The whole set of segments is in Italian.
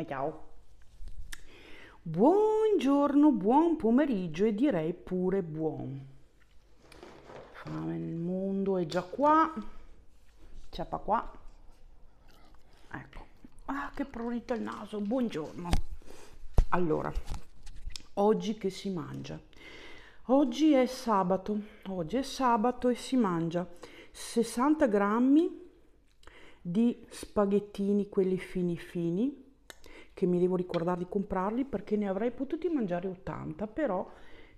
ma ciao. Buongiorno, buon pomeriggio e direi pure buon. Fame nel mondo è già qua. Ciapa qua. Ecco. Ah, che prurito il naso. Buongiorno. Allora, oggi che si mangia? Oggi è sabato. Oggi è sabato e si mangia 60 grammi di spaghettini, quelli fini fini che mi devo ricordare di comprarli perché ne avrei potuti mangiare 80, però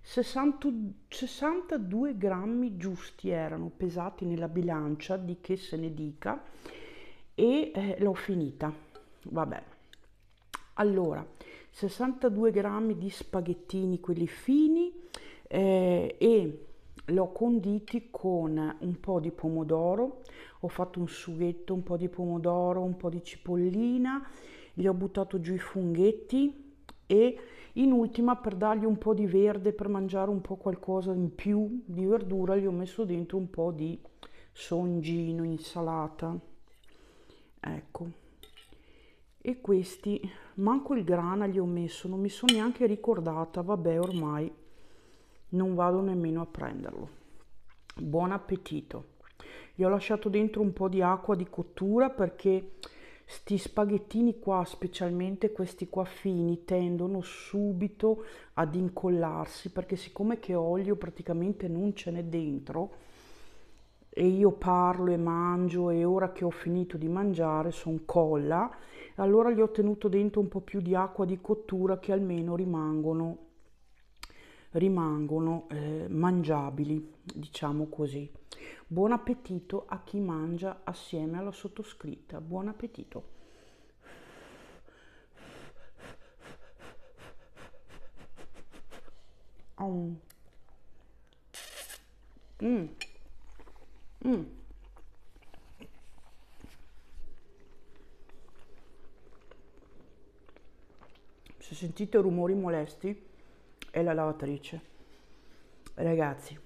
60, 62 grammi giusti erano pesati nella bilancia, di che se ne dica, e eh, l'ho finita. Vabbè. Allora, 62 grammi di spaghettini, quelli fini, eh, e l'ho conditi con un po' di pomodoro, ho fatto un sughetto, un po' di pomodoro, un po' di cipollina, gli ho buttato giù i funghetti e in ultima per dargli un po' di verde, per mangiare un po' qualcosa in più di verdura, gli ho messo dentro un po' di songino, insalata. Ecco. E questi, manco il grana gli ho messo, non mi sono neanche ricordata, vabbè ormai non vado nemmeno a prenderlo. Buon appetito. Gli ho lasciato dentro un po' di acqua di cottura perché sti spaghettini qua, specialmente questi qua fini, tendono subito ad incollarsi perché siccome che olio praticamente non ce n'è dentro e io parlo e mangio e ora che ho finito di mangiare sono colla, allora gli ho tenuto dentro un po' più di acqua di cottura che almeno rimangono rimangono eh, mangiabili, diciamo così. Buon appetito a chi mangia assieme alla sottoscritta. Buon appetito. Mm. Mm. mm. Se sentite rumori molesti e la lavatrice. Ragazzi,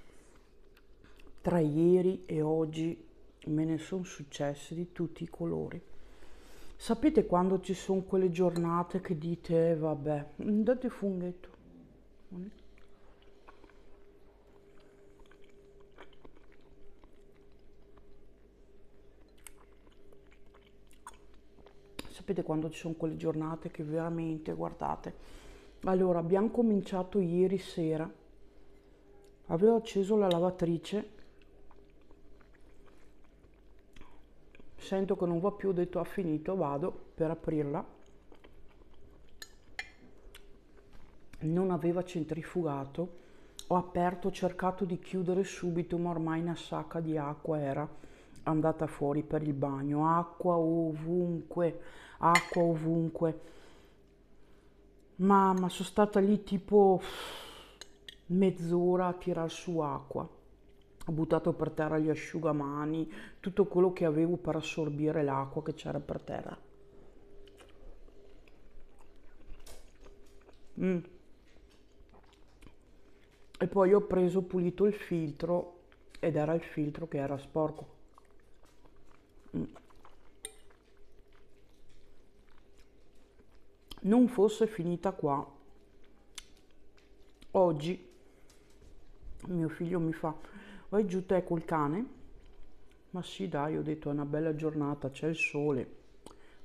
tra ieri e oggi me ne sono successe di tutti i colori. Sapete quando ci sono quelle giornate che dite, eh, vabbè, date funghetto. Sapete quando ci sono quelle giornate che veramente, guardate, allora, abbiamo cominciato ieri sera. Avevo acceso la lavatrice. Sento che non va più, ho detto ha finito, vado per aprirla. Non aveva centrifugato. Ho aperto, ho cercato di chiudere subito, ma ormai una sacca di acqua era andata fuori per il bagno. Acqua ovunque, acqua ovunque Mamma, sono stata lì tipo mezz'ora a tirar su acqua. Ho buttato per terra gli asciugamani, tutto quello che avevo per assorbire l'acqua che c'era per terra. Mm. E poi ho preso pulito il filtro ed era il filtro che era sporco. Mm. non fosse finita qua. Oggi mio figlio mi fa, vai giù te col cane? Ma sì dai, ho detto è una bella giornata, c'è il sole,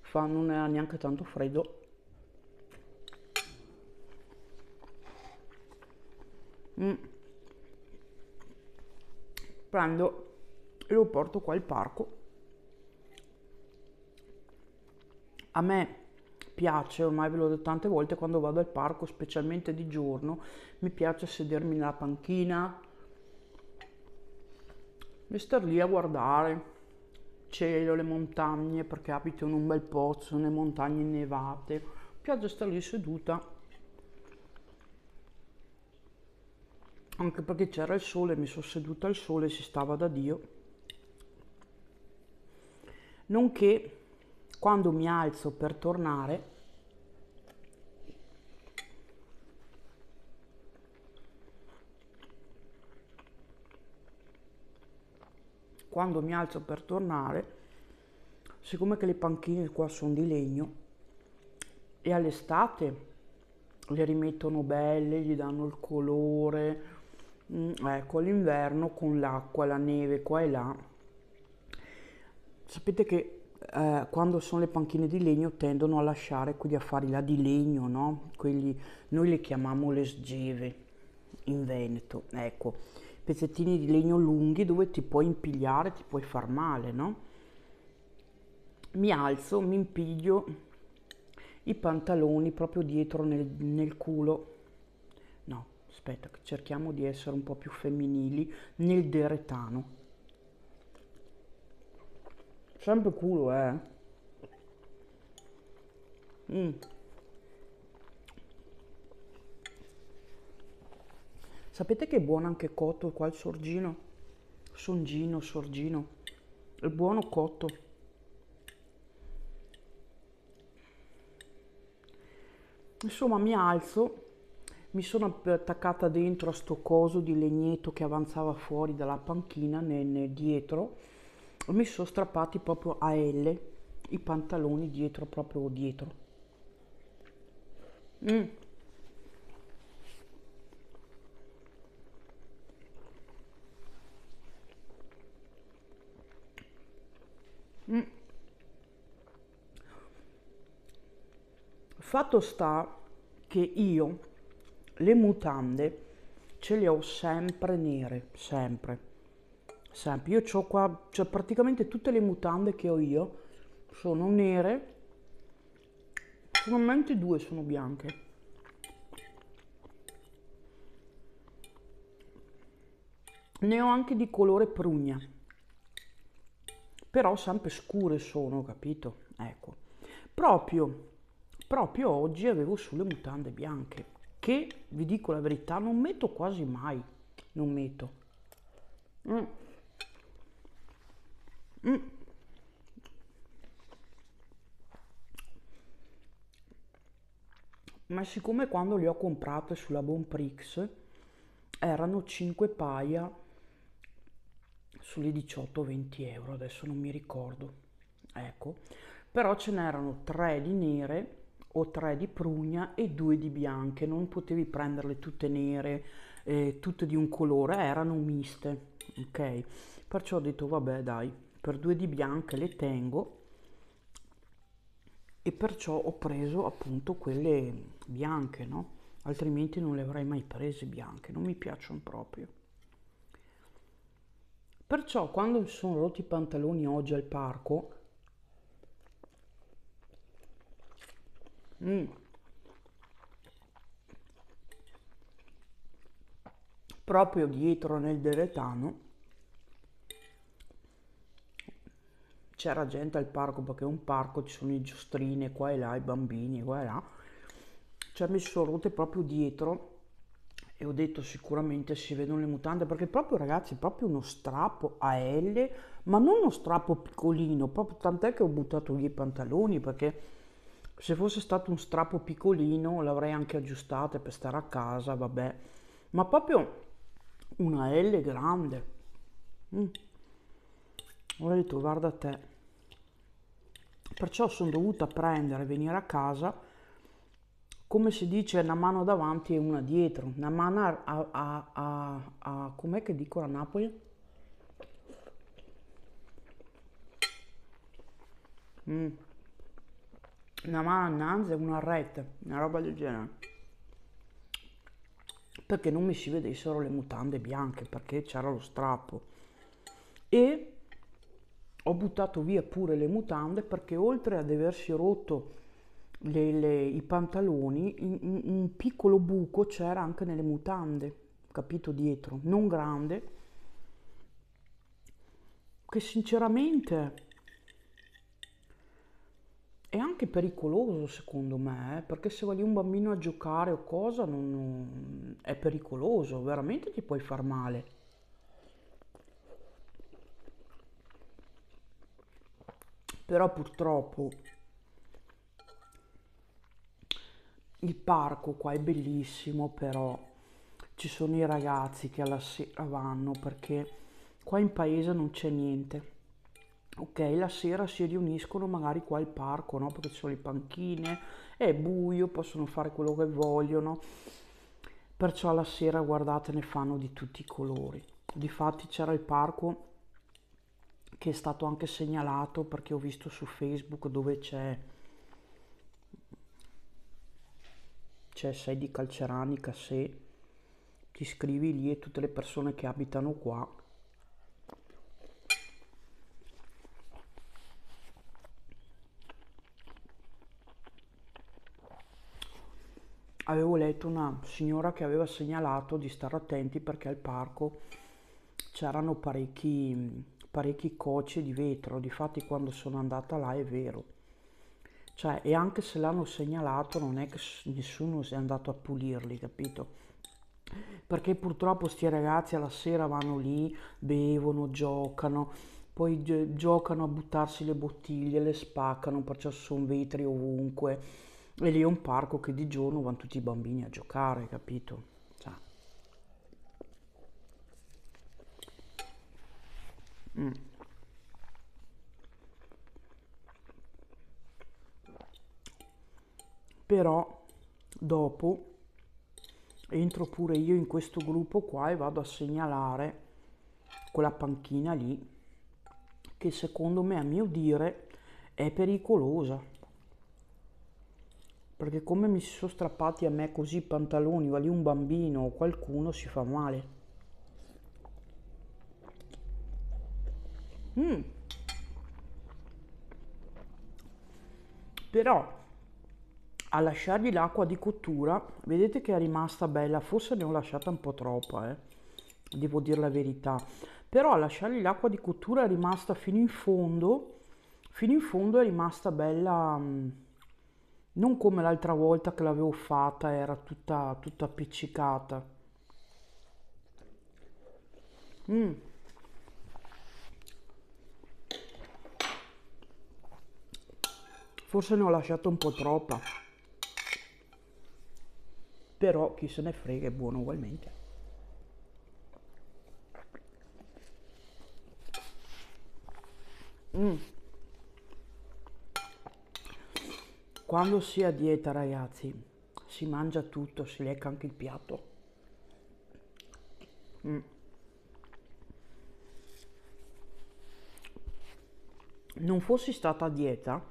fa, non è neanche tanto freddo. Mm. Prendo e lo porto qua al parco. A me piace, ormai ve l'ho detto tante volte, quando vado al parco, specialmente di giorno, mi piace sedermi nella panchina e star lì a guardare il cielo, le montagne, perché abito in un bel pozzo, nelle montagne nevate. Mi piace star lì seduta, anche perché c'era il sole, mi sono seduta al sole, si stava da Dio. Nonché quando mi alzo per tornare quando mi alzo per tornare, siccome che le panchine qua sono di legno e all'estate le rimettono belle, gli danno il colore, mm, ecco all'inverno con l'acqua, la neve qua e là. Sapete che eh, quando sono le panchine di legno tendono a lasciare quegli affari là di legno, no? Quelli, noi le chiamiamo le sgeve in Veneto, ecco pezzettini di legno lunghi dove ti puoi impigliare, ti puoi far male, no? Mi alzo, mi impiglio i pantaloni proprio dietro nel, nel culo. No, aspetta, cerchiamo di essere un po' più femminili nel deretano. Sempre culo, eh. Mm. Sapete che è buono anche cotto qua il sorgino? Songino, sorgino. È buono cotto. Insomma mi alzo, mi sono attaccata dentro a sto coso di legneto che avanzava fuori dalla panchina nel, nel dietro. Mi sono strappati proprio a L i pantaloni dietro, proprio dietro. Mmm. Mm. Fatto sta che io le mutande ce le ho sempre nere, sempre, sempre. Io ho qua, cioè praticamente tutte le mutande che ho io sono nere, solamente due sono bianche. Ne ho anche di colore prugna però sempre scure sono, capito? Ecco, proprio, proprio oggi avevo sulle mutande bianche, che vi dico la verità, non metto quasi mai, non metto. Mm. Mm. Ma siccome quando le ho comprate sulla Bonprix erano 5 paia sulle 18-20 euro, adesso non mi ricordo, ecco, però ce n'erano tre di nere o tre di prugna e due di bianche, non potevi prenderle tutte nere, eh, tutte di un colore, erano miste, ok? Perciò ho detto vabbè dai, per due di bianche le tengo e perciò ho preso appunto quelle bianche, no? Altrimenti non le avrei mai prese bianche, non mi piacciono proprio. Perciò quando mi sono rotti i pantaloni oggi al parco, mm, proprio dietro nel deretano, c'era gente al parco perché è un parco, ci sono i giostrine qua e là, i bambini qua e là, cioè mi sono rotte proprio dietro e ho detto sicuramente si vedono le mutande perché proprio ragazzi proprio uno strappo a L ma non uno strappo piccolino proprio tant'è che ho buttato lì i pantaloni perché se fosse stato un strappo piccolino l'avrei anche aggiustata per stare a casa vabbè ma proprio una L grande mm. ho detto guarda te perciò sono dovuta prendere venire a casa come si dice, una mano davanti e una dietro, una mano a, a, a, a com'è che dico a Napoli? Mm. Una mano innanzi e una rete una roba del genere. Perché non mi si vedessero le mutande bianche, perché c'era lo strappo. E ho buttato via pure le mutande perché oltre ad aversi rotto le, le, i pantaloni, in, in, un piccolo buco c'era anche nelle mutande, capito dietro, non grande, che sinceramente è anche pericoloso secondo me, eh, perché se va lì un bambino a giocare o cosa non, non, è pericoloso, veramente ti puoi far male. Però purtroppo il parco qua è bellissimo però ci sono i ragazzi che alla sera vanno perché qua in paese non c'è niente ok la sera si riuniscono magari qua al parco no perché ci sono le panchine è buio possono fare quello che vogliono perciò la sera guardate ne fanno di tutti i colori difatti c'era il parco che è stato anche segnalato perché ho visto su facebook dove c'è c'è cioè, sei di Calceranica se ti scrivi lì e tutte le persone che abitano qua avevo letto una signora che aveva segnalato di stare attenti perché al parco c'erano parecchi parecchi cocci di vetro difatti quando sono andata là è vero cioè, e anche se l'hanno segnalato non è che nessuno sia andato a pulirli, capito? Perché purtroppo sti ragazzi alla sera vanno lì, bevono, giocano, poi giocano a buttarsi le bottiglie, le spaccano, perciò sono vetri ovunque. E lì è un parco che di giorno vanno tutti i bambini a giocare, capito? Cioè. Mm. però dopo entro pure io in questo gruppo qua e vado a segnalare quella panchina lì che secondo me a mio dire è pericolosa perché come mi si sono strappati a me così i pantaloni va lì un bambino o qualcuno si fa male mm. però a lasciargli l'acqua di cottura vedete che è rimasta bella forse ne ho lasciata un po' troppa eh? devo dire la verità però a lasciargli l'acqua di cottura è rimasta fino in fondo fino in fondo è rimasta bella mm, non come l'altra volta che l'avevo fatta era tutta, tutta appiccicata mm. forse ne ho lasciata un po' troppa però chi se ne frega è buono ugualmente. Mm. Quando si è a dieta ragazzi si mangia tutto, si lecca anche il piatto. Mm. Non fossi stata a dieta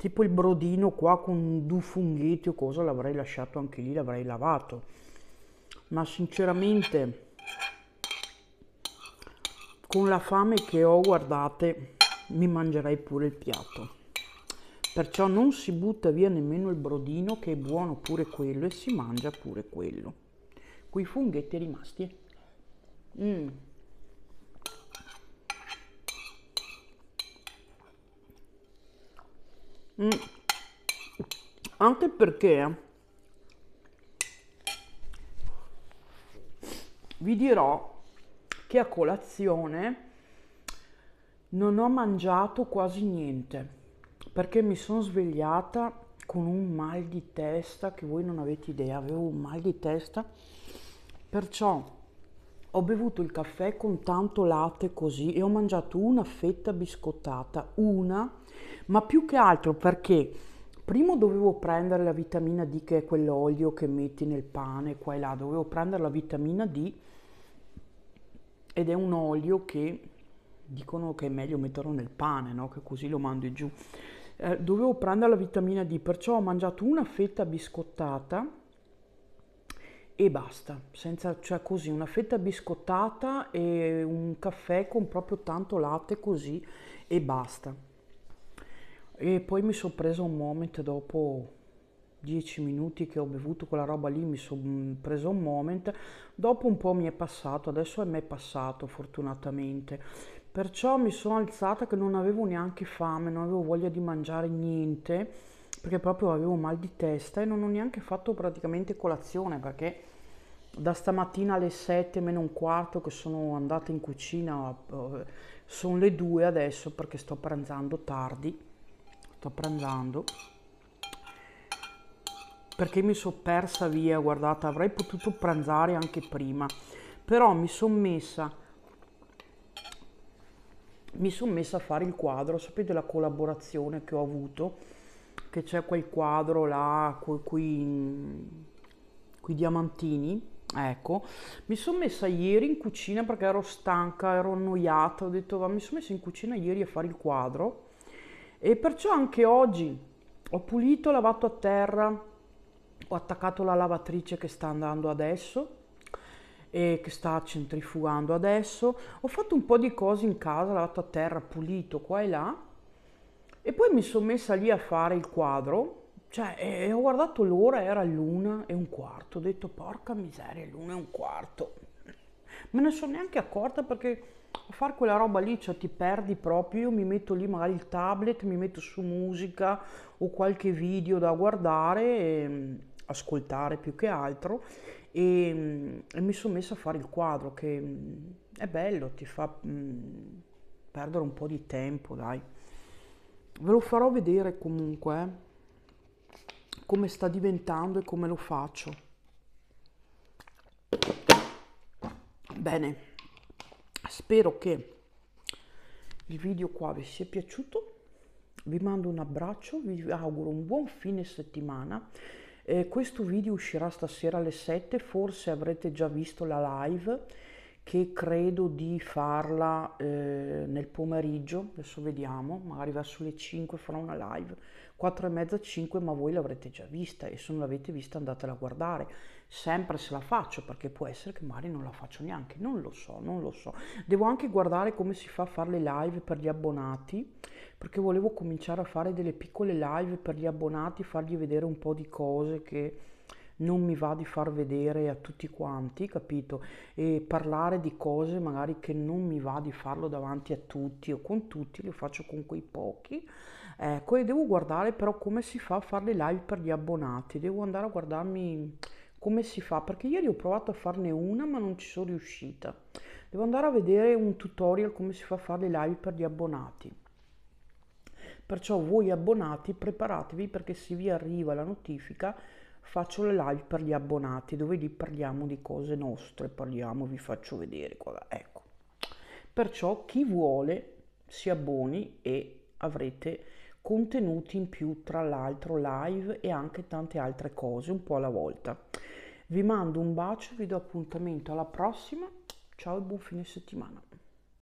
tipo il brodino qua con due funghetti o cosa l'avrei lasciato anche lì, l'avrei lavato. Ma sinceramente con la fame che ho, guardate, mi mangerei pure il piatto. Perciò non si butta via nemmeno il brodino che è buono pure quello e si mangia pure quello. Quei funghetti rimasti. Eh. Mm. Mm. Anche perché vi dirò che a colazione non ho mangiato quasi niente perché mi sono svegliata con un mal di testa che voi non avete idea, avevo un mal di testa, perciò ho bevuto il caffè con tanto latte così e ho mangiato una fetta biscottata, una ma più che altro perché prima dovevo prendere la vitamina D che è quell'olio che metti nel pane qua e là, dovevo prendere la vitamina D ed è un olio che dicono che è meglio metterlo nel pane, no? che così lo mandi giù. Eh, dovevo prendere la vitamina D, perciò ho mangiato una fetta biscottata e basta, senza, cioè così, una fetta biscottata e un caffè con proprio tanto latte così e basta. E poi mi sono preso un moment dopo 10 minuti che ho bevuto quella roba lì, mi sono mm, preso un moment, dopo un po' mi è passato, adesso a me passato fortunatamente, perciò mi sono alzata che non avevo neanche fame, non avevo voglia di mangiare niente, perché proprio avevo mal di testa e non ho neanche fatto praticamente colazione perché da stamattina alle 7 meno un quarto che sono andata in cucina, eh, sono le 2 adesso perché sto pranzando tardi sto pranzando perché mi sono persa via, guardate, avrei potuto pranzare anche prima, però mi sono messa mi sono messa a fare il quadro, sapete la collaborazione che ho avuto, che c'è quel quadro là, quei, quei diamantini, ecco, mi sono messa ieri in cucina perché ero stanca, ero annoiata, ho detto va, mi sono messa in cucina ieri a fare il quadro, e perciò anche oggi ho pulito, lavato a terra, ho attaccato la lavatrice che sta andando adesso e che sta centrifugando adesso. Ho fatto un po' di cose in casa, lavato a terra, pulito qua e là. E poi mi sono messa lì a fare il quadro cioè, e ho guardato l'ora, era l'una e un quarto, ho detto porca miseria, l'una e un quarto. Me ne sono neanche accorta perché a fare quella roba lì, cioè ti perdi proprio, io mi metto lì magari il tablet, mi metto su musica o qualche video da guardare, e, ehm, ascoltare più che altro e, ehm, e mi sono messa a fare il quadro che mm, è bello, ti fa mh, mm, perdere un po' di tempo, dai. Ve lo farò vedere comunque eh, come sta diventando e come lo faccio. Bene spero che il video qua vi sia piaciuto vi mando un abbraccio vi auguro un buon fine settimana eh, questo video uscirà stasera alle 7 forse avrete già visto la live che credo di farla eh, nel pomeriggio, adesso vediamo, magari verso le 5 farò una live, 4 e mezza, 5, ma voi l'avrete già vista e se non l'avete vista andatela a guardare, sempre se la faccio, perché può essere che magari non la faccio neanche, non lo so, non lo so. Devo anche guardare come si fa a fare le live per gli abbonati, perché volevo cominciare a fare delle piccole live per gli abbonati, fargli vedere un po' di cose che non mi va di far vedere a tutti quanti, capito? E parlare di cose magari che non mi va di farlo davanti a tutti o con tutti, lo faccio con quei pochi. Ecco, e devo guardare però come si fa a fare le live per gli abbonati, devo andare a guardarmi come si fa, perché ieri ho provato a farne una ma non ci sono riuscita. Devo andare a vedere un tutorial come si fa a fare le live per gli abbonati. Perciò voi abbonati preparatevi perché se vi arriva la notifica faccio le live per gli abbonati dove lì parliamo di cose nostre, parliamo, vi faccio vedere qua, ecco. Perciò chi vuole si abboni e avrete contenuti in più tra l'altro live e anche tante altre cose un po' alla volta. Vi mando un bacio, vi do appuntamento alla prossima, ciao e buon fine settimana.